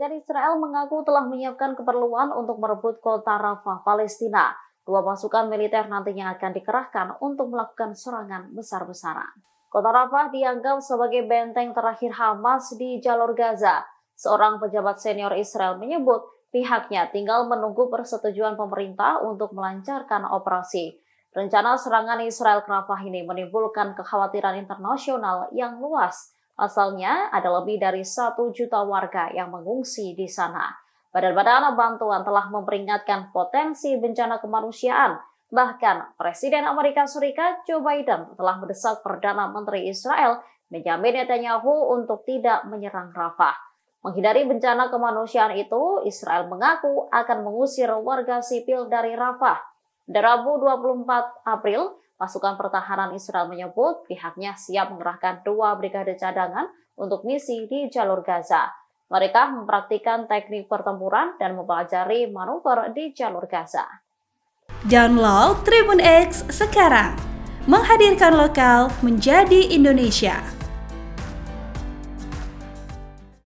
dengan Israel mengaku telah menyiapkan keperluan untuk merebut kota Rafah, Palestina. Dua pasukan militer nantinya akan dikerahkan untuk melakukan serangan besar-besaran. Kota Rafah dianggap sebagai benteng terakhir Hamas di jalur Gaza. Seorang pejabat senior Israel menyebut pihaknya tinggal menunggu persetujuan pemerintah untuk melancarkan operasi. Rencana serangan Israel ke Rafah ini menimbulkan kekhawatiran internasional yang luas Asalnya ada lebih dari satu juta warga yang mengungsi di sana. Badan-badan bantuan telah memperingatkan potensi bencana kemanusiaan. Bahkan, Presiden Amerika Serikat Joe Biden telah mendesak Perdana Menteri Israel Benjamin Netanyahu untuk tidak menyerang Rafah. Menghindari bencana kemanusiaan itu, Israel mengaku akan mengusir warga sipil dari Rafah. Pada Rabu 24 April, Pasukan pertahanan Israel menyebut pihaknya siap mengerahkan dua brigade cadangan untuk misi di jalur Gaza. Mereka mempraktikkan teknik pertempuran dan mempelajari manuver di jalur Gaza. Download Tribun X sekarang, menghadirkan lokal menjadi Indonesia.